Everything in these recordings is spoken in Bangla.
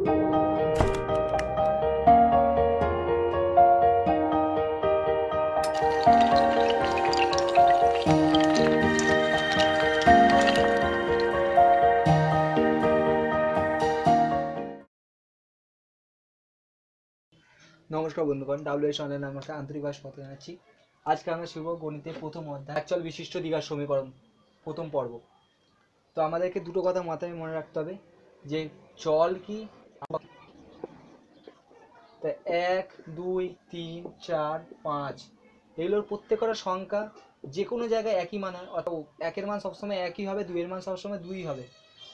নমস্কার বন্ধুগণ ডাব্লিউ সন্ধ্যায় নামাকে আন্তরিক ভাষা জানাচ্ছি আজকে আমরা শিখব গণিতের প্রথম অধ্যায় অ্যাকচুয়াল বিশিষ্ট দীঘার সমীকরণ প্রথম পর্ব তো আমাদেরকে দুটো কথা মাথায় মনে রাখতে হবে যে চল কি এক দুই তিন চার পাঁচ এগুলোর প্রত্যেকটা সংখ্যা যে কোনো জায়গায় একই মান হয় অর্থাৎ একের মান সবসময় একই হবে দুইয়ের মান সবসময় দুই হবে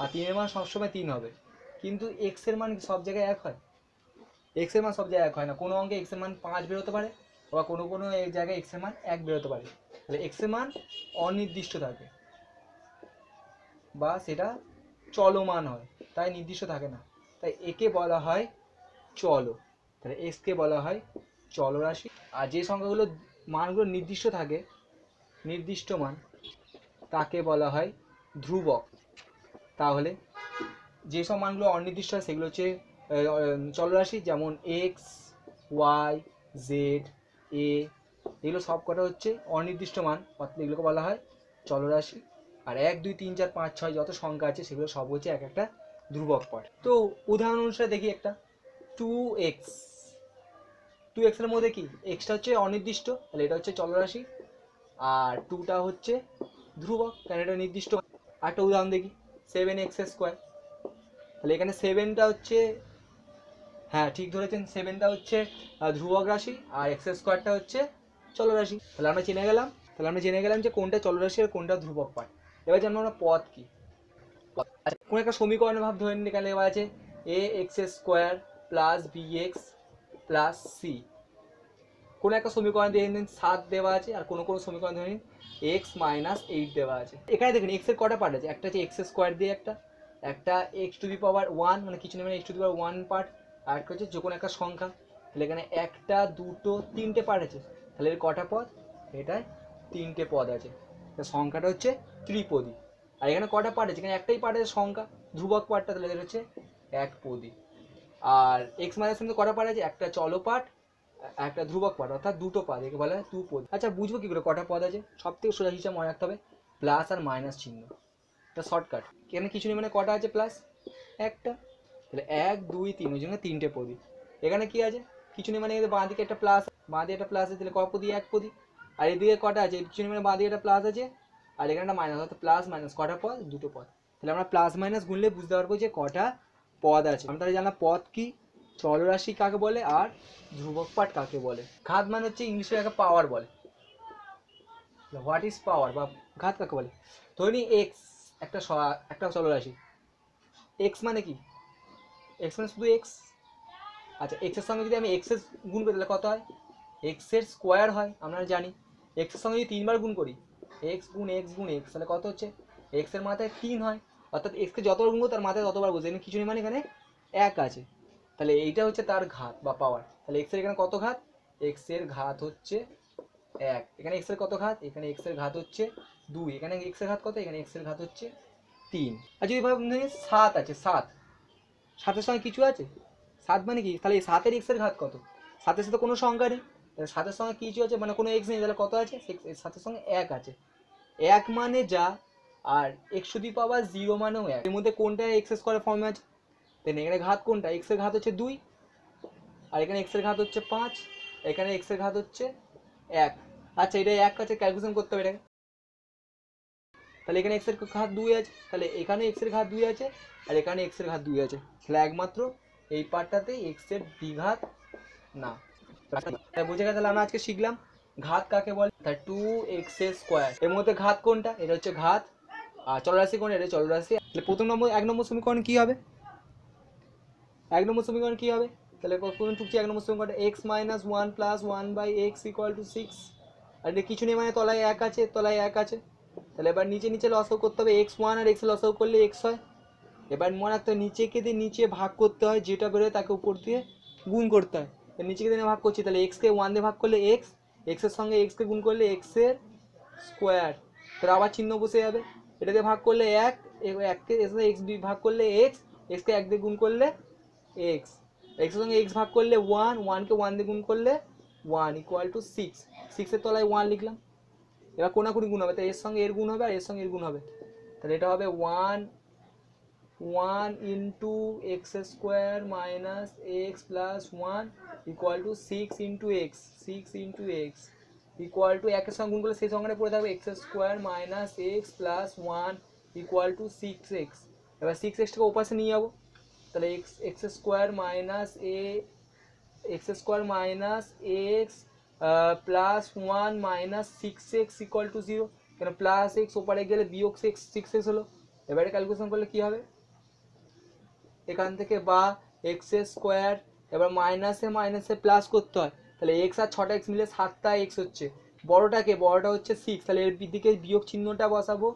আর তিনের মান সবসময় তিন হবে কিন্তু এক্সের মান সব জায়গায় এক হয় এক্সের মান সব জায়গায় এক হয় না কোনো অঙ্কে এক্সের মান পাঁচ বেরোতে পারে বা কোনো কোনো এক জায়গায় এক্সের মান এক বেরোতে পারে তাহলে এক্সের মান অনির্দিষ্ট থাকে বা সেটা চলমান হয় তাই নির্দিষ্ট থাকে না তাই একে বলা হয় চলো তাহলে এসকে বলা হয় চলরাশি আর যে সংখ্যাগুলো মানগুলো নির্দিষ্ট থাকে নির্দিষ্ট মান তাকে বলা হয় ধ্রুবক তাহলে যেসব মানগুলো অনির্দিষ্ট হয় সেগুলো হচ্ছে চলরাশি যেমন এক্স ওয়াই জেড এ এগুলো সব কটা হচ্ছে অনির্দিষ্ট মান অর্থাৎ এগুলোকে বলা হয় চলরাশি আর এক দুই তিন চার পাঁচ ছয় যত সংখ্যা আছে সেগুলো সব হচ্ছে এক একটা ধ্রুবক পয়েন্ট তো উদাহরণ অনুসারে দেখি একটা টু এক্স টু এক্সের মধ্যে কি এক্সটা হচ্ছে অনির্দিষ্ট তাহলে এটা হচ্ছে চলরাশি আর টুটা হচ্ছে ধ্রুবক কারণ এটা নির্দিষ্ট একটা উদাহরণ দেখি সেভেন এক্স স্কোয়ার তাহলে এখানে সেভেনটা হচ্ছে হ্যাঁ ঠিক ধরেছেন সেভেনটা হচ্ছে ধ্রুবক রাশি আর এক্স স্কোয়ারটা হচ্ছে চলরাশি তাহলে আমরা চেনে গেলাম তাহলে আমরা জেনে গেলাম যে কোনটা চলরাশি আর কোনটা ধ্রুবক পায় এবার জানবো আমরা পথ কী আচ্ছা কোনো একটা সমীকরণের ভাব ধরে নিন এখানে লেখা আছে A X square plus B x plus C কোনো একটা সমীকরণ দিয়ে নিন সাত দেওয়া আছে আর কোনো কোনো সমীকরণ ধরে নিন এক্স মাইনাস এইট দেওয়া আছে এখানে দেখুন এক্সের কটা পার্ট আছে একটা হচ্ছে এক্স স্কোয়ার দিয়ে একটা একটা X to the power one মানে কিছু নেই মানে x to the power one part আর একটা হচ্ছে যে কোনো একটা সংখ্যা তাহলে এখানে একটা দুটো তিনটে পার্ট আছে তাহলে এর কটা পদ এটায় তিনটে পদ আছে সংখ্যাটা হচ্ছে ত্রিপদী আর এখানে কটা পার্ট আছে একটাই পার্ট আছে সংখ্যা ধ্রুবক পার্টটা তাহলে এটা হচ্ছে এক পদি আর এক্স মাইনাস ওয়ান কটা পার্ট আছে একটা চলো পার্ট একটা ধ্রুবক পাঠ অর্থাৎ দুটো পদ একে বলা হয় পদ আচ্ছা বুঝবো কী করে কটা পদ আছে সব থেকে সোজা হিসাব মনে রাখতে হবে প্লাস আর মাইনাস চিহ্ন এটা শর্টকাট এখানে কিছু নেই মানে কটা আছে প্লাস একটা তাহলে এক দুই তিন ওই জন্য তিনটে পদি এখানে কি আছে কিছু নেই মানে বাঁ দিকে একটা প্লাস বাঁ দিকে একটা প্লাস আছে তাহলে ক পদি এক পদি আর এদিকে কটা আছে কিছু নেই মানে বাঁ দিকে একটা প্লাস আছে আর এখানে একটা মাইনাস অর্থাৎ প্লাস মাইনাস কটা পদ দুটো পদ তাহলে আমরা প্লাস মাইনাস গুনলে বুঝতে পারবো যে কটা পদ আছে আমরা তাহলে জানলাম পদ কি চলরাশি কাকে বলে আর ধ্রুবক পাঠ কাকে বলে ঘাত মানে হচ্ছে ইংলিশে একটা পাওয়ার বলে হোয়াট ইজ পাওয়ার বা ঘাত কাকে বলে ধরি এক্স একটা একটা চলরাশি এক্স মানে কি এক্স মানে শুধু এক্স আচ্ছা এক্সের সঙ্গে যদি আমি এক্সের গুণ করি তাহলে কত হয় এক্সের স্কোয়ার হয় আমরা জানি এক্সের সঙ্গে যদি তিনবার গুণ করি এক্স গুণ এক্স গুণ এক্স তাহলে কত হচ্ছে এক্সের মাথায় তিন হয় অর্থাৎ এক্সকে যতবার গুণবো তার মাথায় ততবার বসে এখানে কিছু নেই মানে এখানে এক আছে তাহলে এইটা হচ্ছে তার ঘাত বা পাওয়ার তাহলে এক্সের এখানে কত ঘাত এক্সের ঘাত হচ্ছে এক এখানে এক্সের কত ঘাত এখানে এক্সের ঘাত হচ্ছে দুই এখানে এক্সের ঘাত কত এখানে এক্সের ঘাত হচ্ছে তিন আর যদি ভাবে সাত আছে সাত সাতের সঙ্গে কিছু আছে সাত মানে কি তাহলে সাতের এক্সের ঘাত কত সাতের সাথে কোনো সংখ্যা নেই তাহলে সাতের সঙ্গে কিছু আছে মানে কোনো এক্স নেই তাহলে কত আছে সাতের সঙ্গে এক আছে এক মানে যা আর একশো দুই পাওয়া জিরো মানেও এক এর মধ্যে কোনটা এক্স স্কোয়ার ফর্মে আছে দেন এখানে ঘাত কোনটা এক্সের ঘাত হচ্ছে দুই আর এখানে এক্সের ঘাত হচ্ছে পাঁচ এখানে এক্সের ঘাত হচ্ছে এক আচ্ছা এটা এক আছে ক্যালকুলেশন করতে হবে এটাকে তাহলে এখানে এক্সের ঘাত দুই আছে তাহলে এখানে এক্সের ঘাত দুই আছে আর এখানে এক্সের ঘাত দুই আছে তাহলে একমাত্র এই পার্টটাতে এক্সের দ্বিঘাত না বুঝে গেছে আমি আজকে শিখলাম ঘাত কাকে বলে টু এক্স স্কোয়ার এর মধ্যে ঘাত কোনটা এটা হচ্ছে ঘাত আর চলরাশি কোন এটা চলরাশি তাহলে প্রথম নম্বর এক নম্বর সমীকরণ কী হবে এক নম্বর সমীকরণ কী হবে তাহলে প্রথম টুকছি এক নম্বর সমীকরণটা X minus one plus one by X equal to six আর এটা কিছু নেই মানে তলায় এক আছে তলায় এক আছে তাহলে এবার নিচে নিচে লসও করতে হবে এক্স ওয়ান আর এক্স লসও করলে এক্স হয় এবার মনে রাখতে নিচে কেটে নিচে ভাগ করতে হয় যেটা বেরোয় তাকে উপর দিয়ে গুণ করতে হয় নিচেকে দিনে ভাগ করছি তাহলে এক্সকে ওয়ান দিয়ে ভাগ করলে এক্স এক্সের সঙ্গে এক্সকে গুণ করলে এক্সের স্কোয়ার তাহলে আবার চিহ্ন বসে যাবে এটা দিয়ে ভাগ করলে এক এককে সঙ্গে এক্স দুই ভাগ করলে এক্স এক্সকে এক দিয়ে গুণ করলে এক্স এক্সের সঙ্গে এক্স ভাগ করলে ওয়ান ওয়ানকে ওয়ান দিয়ে গুণ করলে ওয়ান ইকুয়াল টু সিক্স সিক্সের তলায় ওয়ান লিখলাম এবার কোনাকুনি গুণ হবে তাই এর সঙ্গে এর গুণ হবে আর এর সঙ্গে এর গুণ হবে তাহলে এটা হবে one 1 * x2 - x + 1 = 6 * x 6 * x = x সমগুণ করে সে সমগুণে পরে থাকবে x2 - x + 1 = 6x তাহলে 6x তো উপাসে নিয়ে যাব তাহলে x x2 - a x2 - x + 1 - 6x = 0 এখানে প্লাস x উপরে গিয়েলে b x 6x হলো এবারে ক্যালকুলেশন করলে কি হবে এখান থেকে বা এক্স স্কোয়ার এবার মাইনাসে মাইনাসে প্লাস করতে হয় তাহলে এক্স আর ছটা এক্স মিলে সাতটা এক্স হচ্ছে বড়টাকে বড়োটা হচ্ছে সিক্স তাহলে এর দিকে বিয়োগ চিহ্নটা বসাবো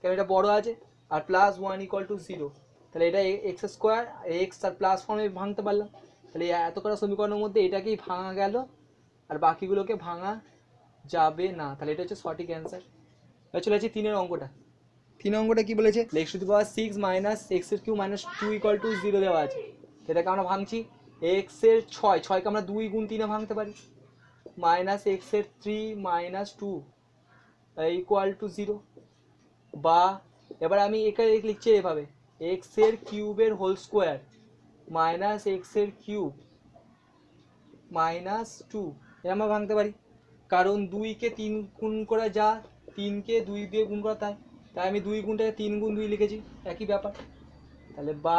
কেন এটা বড় আছে আর plus one equal to zero তাহলে এটা এক্স স্কোয়ার এক্স আর প্লাস ফর্মে ভাঙতে পারলাম তাহলে এত কটা সমীকরণের মধ্যে এটাকেই ভাঙা গেল আর বাকিগুলোকে ভাঙা যাবে না তাহলে এটা হচ্ছে সঠিক অ্যান্সার চলে আসি তিনের অঙ্কটা তিন অঙ্কটা কি বলেছে X to power six minus এক্সের cube minus two equal to zero দেওয়া আছে সেটাকে আমরা ভাঙছি এক্সের ছয় ছয়কে আমরা দুই গুণ তিনে ভাঙতে পারি মাইনাস এক্সের three minus two equal to zero বা এবার আমি এখানে লিখছি এভাবে এক্সের কিউবের হোল স্কোয়ার মাইনাস এক্সের কিউব মাইনাস টু এ আমরা ভাঙতে পারি কারণ দুইকে তিন গুণ করা যা তিনকে দুই দিয়ে গুণ করা তাই তাই আমি দুই গুণটাকে তিন গুণ দুই লিখেছি একই ব্যাপার তাহলে বা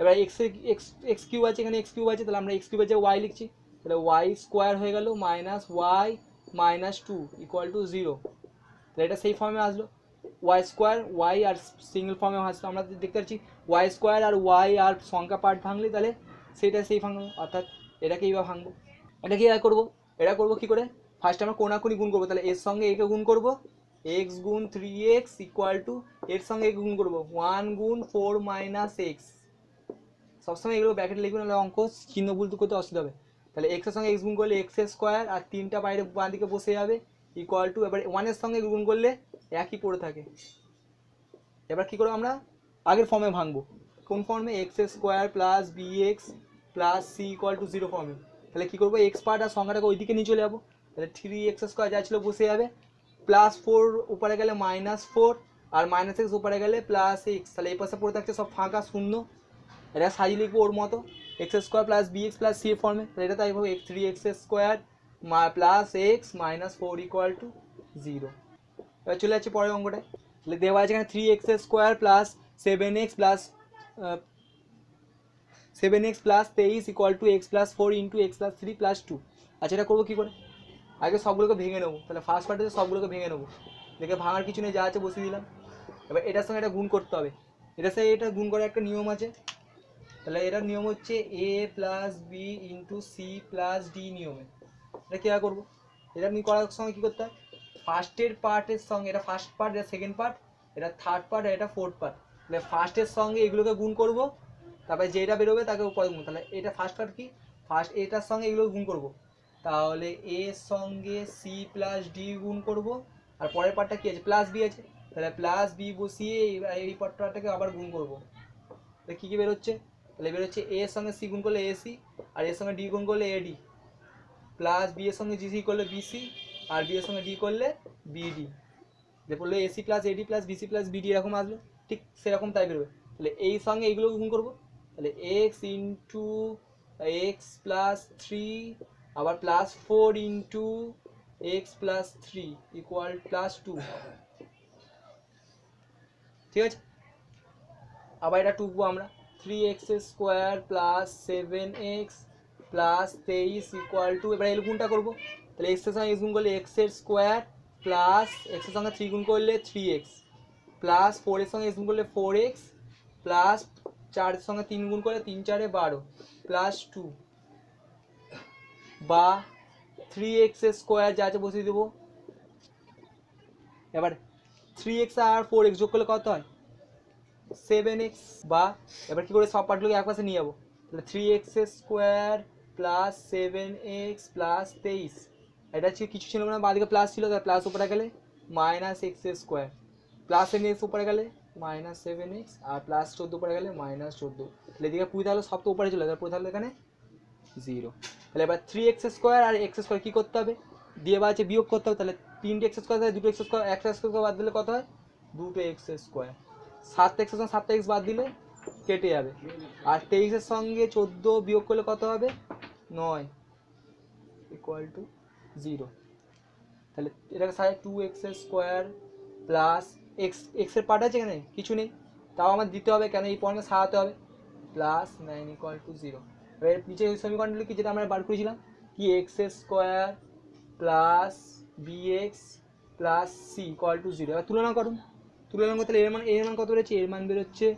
এবার এক্স এক্স এক্স কিউব আছে এখানে এক্স কিউব আছে তাহলে আমরা এক্স কিউ আছে ওয়াই লিখছি তাহলে ওয়াই স্কোয়ার হয়ে গেল minus Y minus two equal to zero তাহলে এটা সেই ফর্মে আসলো ওয়াই স্কোয়ার ওয়াই আর সিঙ্গেল ফর্মে আসলো আমরা দেখতে পাচ্ছি ওয়াই স্কোয়ার আর ওয়াই আর সংখ্যা পার্ট ভাঙলে তাহলে সেটা সেই ভাঙবো অর্থাৎ এটাকে এইবার ভাঙবো এটা কি করবো এটা করবো কী করে ফার্স্ট আমরা কোনাকুনি গুণ করবো তাহলে এর সঙ্গে একে গুণ করবো এক্স গুণ থ্রি এক্স ইকুয়াল টু এর সঙ্গে গুণ করবো ওয়ান গুণ ফোর মাইনাস এক্স সবসময় এগুলো ব্র্যাকেট লিখবে নাহলে অঙ্ক চিহ্ন ভুল করতে অসুবিধা হবে তাহলে এক্সের সঙ্গে এক্স গুণ করলে এক্স স্কোয়ার আর তিনটা বাইরে বাঁ দিকে বসে যাবে ইকুয়াল টু এবার ওয়ানের সঙ্গে গুণ করলে একই পড়ে থাকে এবার কি করবো আমরা আগের ফর্মে ভাঙবো কোন ফর্মে X square plus B x plus C equal to zero ফর্মে তাহলে কী করবো এক্স পার্ট আর সংখ্যাটাকে ওইদিকে নিয়ে চলে যাবো তাহলে থ্রি এক্স স্কোয়ার যা ছিল বসে যাবে প্লাস ফোর উপরে গেলে মাইনাস ফোর আর মাইনাস এক্স উপরে গেলে প্লাস এক্স তাহলে এই পাশে পড়ে থাকছে সব ফাঁকা শূন্য এটা সাজিয়ে লিখবো ওর মতো X square plus B x plus C ফর্মে তাহলে এটা তাই হবে X three X square plus X minus four equal to zero এবার চলে যাচ্ছে পরের অঙ্কটায় তাহলে দেওয়া আছে এখানে three X square plus seven X plus seven X plus তেইশ equal to X plus four into X plus three plus two আচ্ছা এটা করবো কী করে আগে সবগুলোকে ভেঙে নেবো তাহলে ফার্স্ট পার্টে সবগুলোকে ভেঙে নেবো দেখে ভাঙার কিছু নেই যা আছে বসিয়ে দিলাম এবার এটার সঙ্গে এটা গুণ করতে হবে এটার সঙ্গে এটা গুণ করার একটা নিয়ম আছে তাহলে এটার নিয়ম হচ্ছে A plus B into C plus D নিয়মে এটা কীভাবে করবো এটা আপনি করার সঙ্গে কী করতে হয় ফার্স্টের পার্টের সঙ্গে এটা ফার্স্ট পার্ট এটা সেকেন্ড পার্ট এটা থার্ড পার্ট এটা ফোর্থ পার্ট তাহলে ফার্স্টের সঙ্গে এগুলোকে গুণ করব তারপরে যেটা বেরোবে তাকে পরে গুণ তাহলে এটা ফার্স্ট পার্ট কি ফার্স্ট এটার সঙ্গে এগুলো গুণ করবো তাহলে এ সঙ্গে সি প্লাস ডি গুণ করবো আর পরের পার্টটা কি আছে প্লাস বি আছে তাহলে প্লাস বি বসিয়ে এই পার্টটাকে আবার গুণ করবো তাহলে কী কী বেরোচ্ছে তাহলে বেরোচ্ছে এ এর সঙ্গে সি গুণ করলে এ সি আর এর সঙ্গে ডি গুণ করলে এ ডি প্লাস বি এর সঙ্গে জি সি করলে বি সি আর বি এর সঙ্গে ডি করলে বিডি যে বললো AC plus AD plus BC plus BD এরকম আসবে ঠিক সেরকম তাই বেরোবে তাহলে এই সঙ্গে এইগুলো গুণ করবো তাহলে X into X plus three আবার plus four into X plus three equal plus two ঠিক আছে আবার এটা টুকবো আমরা three X square plus seven X plus তেইশ ইকুয়াল টু এবার এল গুণটা করবো তাহলে এক্সের সঙ্গে এক্স গুণ করলে এক্সের স্কোয়ার প্লাস এক্সের সঙ্গে থ্রি গুণ করলে থ্রি এক্স প্লাস ফোরের সঙ্গে এক্স গুণ করলে ফোর এক্স প্লাস চারের সঙ্গে তিন গুণ করলে তিন চারে বারো প্লাস টু বা 3x2 যাচ্ছে বসিয়ে দেব এবার 3x আর 4x যোগ করলে কত হয় 7x বা এবার কি করে সব পার্টগুলো একপাশে নিয়ে যাব তাহলে 3x2 + 7x + 23 এটা আগে কিছু ছিল না আগে যে প্লাস ছিল তার প্লাস ওপরে গেলে -x2 প্লাস এখানেস উপরে গেলে -7x আর প্লাস 14 উপরে গেলে -14 তাহলে এদিকে 20 তাহলে সব তো উপরে চলে গেল তাহলে ওখানে জিরো তাহলে এবার থ্রি এক্স স্কোয়ার আর এক্স স্কোয়ার কী করতে হবে দিয়ে বা আছে বিয়োগ করতে হবে তাহলে তিনটে এক্স স্কোয়ার দুটো এক্স স্কোয়ার এক্স স্কোয়ার বাদ দিলে কত হয় দুটো এক্স স্কোয়ার সাত এক্স সঙ্গে সাতটা এক্স বাদ দিলে কেটে যাবে আর তেইশের সঙ্গে চোদ্দো বিয়োগ করলে কত হবে নয় ইকুয়াল টু জিরো তাহলে এটাকে সাড়ে two X square plus X এক্সের পার্ট আছে এখানে কিছু নেই তাও আমার দিতে হবে কেন এই পয়েন্টে সারাতে হবে plus nine equal to zero এর নিচে সমীকরণগুলো কি যেটা আমরা বার করেছিলাম কি x square plus B x plus c call to zero এবার তুলনা করুন তুলনা করতে এর মান এর মান কত বেরোচ্ছে এর মান বেরোচ্ছে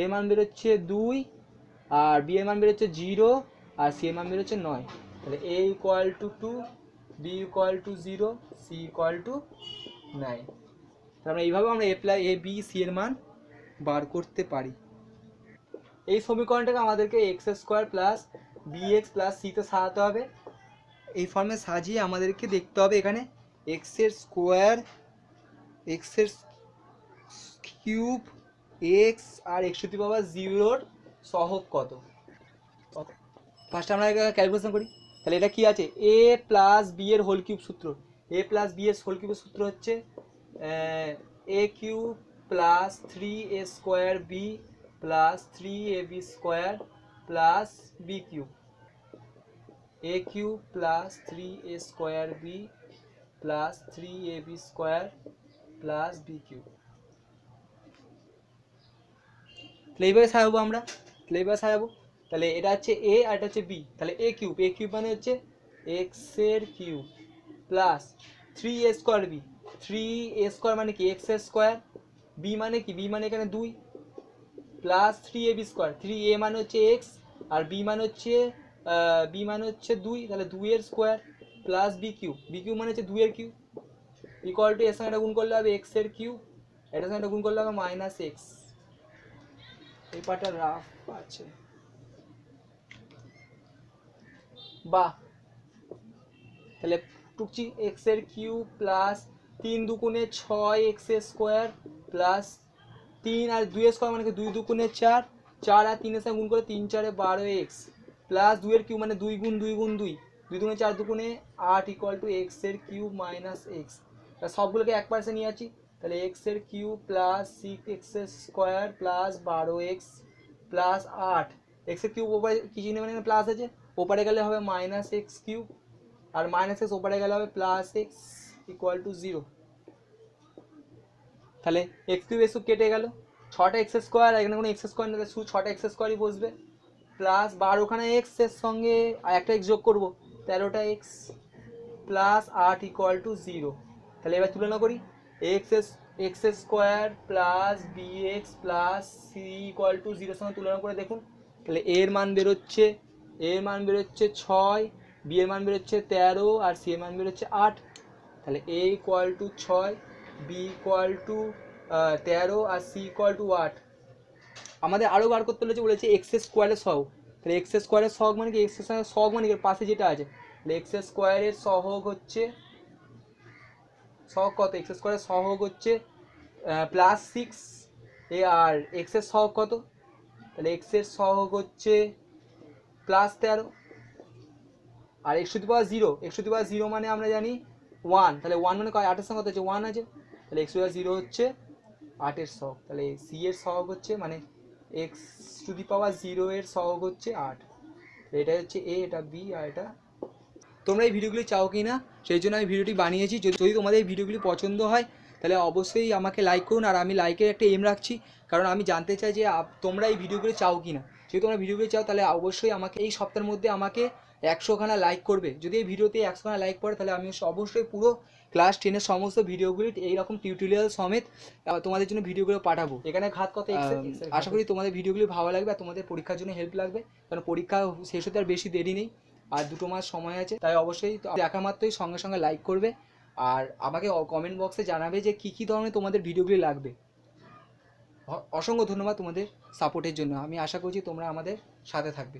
এ মান বেরোচ্ছে দুই আর বি এর মান বেরোচ্ছে জিরো আর সি এর মান বেরোচ্ছে নয় তাহলে a equal to two b equal to zero c equal to nine তাহলে আমরা এইভাবে আমরা a plus a b c এর মান বার করতে পারি এই সমীকরণটাকে আমাদেরকে x square plus b x plus সিতে সাজাতে হবে এই ফর্মে সাজিয়ে আমাদেরকে দেখতে হবে এখানে এক্সের স্কোয়ার এক্সের কিউব এক্স আর এক্স টু পাওয়ার জিরোর সহক কত ফার্স্ট আমরা ক্যালকুলেশন করি তাহলে এটা কি আছে এ প্লাস বি এর হোল কিউব সূত্র এ প্লাস বি এর হোল কিউবের সূত্র হচ্ছে a cube plus three a square b +3ab2 + b3 a3 + 3a2b + 3ab2 + b3 플레이버 ছা হবে আমরা 플레이버 ছা হবে তাহলে এটা হচ্ছে a আর এটা হচ্ছে b তাহলে a3 a3 মানে হচ্ছে x এর কিউস + 3a2b 3a2 মানে কি x2 b মানে কি b মানে এখানে 2 plus three a b square three a মানে হচ্ছে এক্স আর বি মানে হচ্ছে বি মানে হচ্ছে দুই তাহলে দুইয়ের square plus b q b q মানে হচ্ছে দুইয়ের কিউ ইকুয়াল টু এর সঙ্গে এটা গুণ করলে হবে এক্সের কিউ এটার সঙ্গে এটা গুণ করলে হবে মাইনাস এক্স এই পাটা রাফ আছে বা তাহলে টুকছি এক্সের কিউ প্লাস তিন দুগুণে ছয় এক্সের স্কোয়ার প্লাস তিন আর দুই স্কোয়ার মানে দুই দু দুগুণে চার চার আর তিনের সঙ্গে গুণ করে তিন চারে বারো এক্স প্লাস দুইয়ের কিউব মানে দুই গুণ দুই গুণ দুই দুই দুগুণে চার দু দুগুণে আট ইকুয়াল টু এক্সের কিউব মাইনাস এক্স সবগুলোকে এক পার্সে নিয়ে আছি তাহলে এক্সের কিউব প্লাস সিক্স এক্সের স্কোয়ার প্লাস বারো এক্স প্লাস আট এক্সের কিউব ওপারে কি চিহ্ন মানে প্লাস আছে ওপারে গেলে হবে মাইনাস এক্স কিউব আর মাইনাস এক্স ওপারে গেলে হবে plus x equal to zero তাহলে এক্স কিউব এসু কেটে গেল ছটা এক্স স্কোয়ার এখানে কোনো এক্স স্কোয়ার না শুধু ছটা এক্স স্কোয়ারই বসবে প্লাস ওখানে এক্স এর সঙ্গে আর একটা এক্স যোগ করবো তেরোটা এক্স প্লাস আট ইকুয়াল টু জিরো তাহলে এবার তুলনা করি x as x square plus B x plus C equal to জিরোর সঙ্গে তুলনা করে দেখুন তাহলে এর মান বেরোচ্ছে এর মান বেরোচ্ছে ছয় বি এর মান বেরোচ্ছে তেরো আর সি এর মান বেরোচ্ছে আট তাহলে এ ইকুয়াল টু ছয় বি ইকুয়াল টু তেরো আর সি ইকুয়াল টু আট আমাদের আরও বার করতে বলেছে বলেছে এক্স স্কোয়ারের সহগ তাহলে এক্স স্কোয়ারের সহগ মানে কি এক্স স্কোয়ারের সহগ মানে কি পাশে যেটা আছে তাহলে এক্স স্কোয়ারের সহগ হচ্ছে সহগ কত এক্স স্কোয়ারের সহগ হচ্ছে প্লাস সিক্স এ আর এক্সের সহগ কত তাহলে এক্সের সহগ হচ্ছে প্লাস তেরো আর x to the zero x to the zero মানে আমরা জানি ওয়ান তাহলে ওয়ান মানে আটের সঙ্গে কত আছে ওয়ান আছে তাহলে এক্স টু জিরো হচ্ছে আটের সহগ তাহলে সি এর সহগ হচ্ছে মানে x to the power zero এর সহগ হচ্ছে আট এটা হচ্ছে এ এটা বি আর এটা তোমরা এই ভিডিওগুলি চাও কি না সেই জন্য আমি ভিডিওটি বানিয়েছি যদি তোমাদের এই ভিডিওগুলি পছন্দ হয় তাহলে অবশ্যই আমাকে লাইক করুন আর আমি লাইকের একটা এম রাখছি কারণ আমি জানতে চাই যে তোমরা এই ভিডিওগুলি চাও কি না যদি তোমরা ভিডিওগুলো চাও তাহলে অবশ্যই আমাকে এই সপ্তাহের মধ্যে আমাকে একশোখানা লাইক করবে যদি এই ভিডিওতে একশোখানা লাইক পড়ে তাহলে আমি অবশ্যই পুরো ক্লাস টেনের সমস্ত ভিডিওগুলি এইরকম টিউটোরিয়াল সমেত তোমাদের জন্য ভিডিওগুলো পাঠাবো এখানে ঘাত কত আশা করি তোমাদের ভিডিওগুলি ভালো লাগবে আর তোমাদের পরীক্ষার জন্য হেল্প লাগবে কারণ পরীক্ষা শেষ হতে আর বেশি দেরি নেই আর দুটো মাস সময় আছে তাই অবশ্যই দেখা মাত্রই সঙ্গে সঙ্গে লাইক করবে আর আমাকে কমেন্ট বক্সে জানাবে যে কি কী ধরনের তোমাদের ভিডিওগুলি লাগবে অসংখ্য ধন্যবাদ তোমাদের সাপোর্টের জন্য আমি আশা করছি তোমরা আমাদের সাথে থাকবে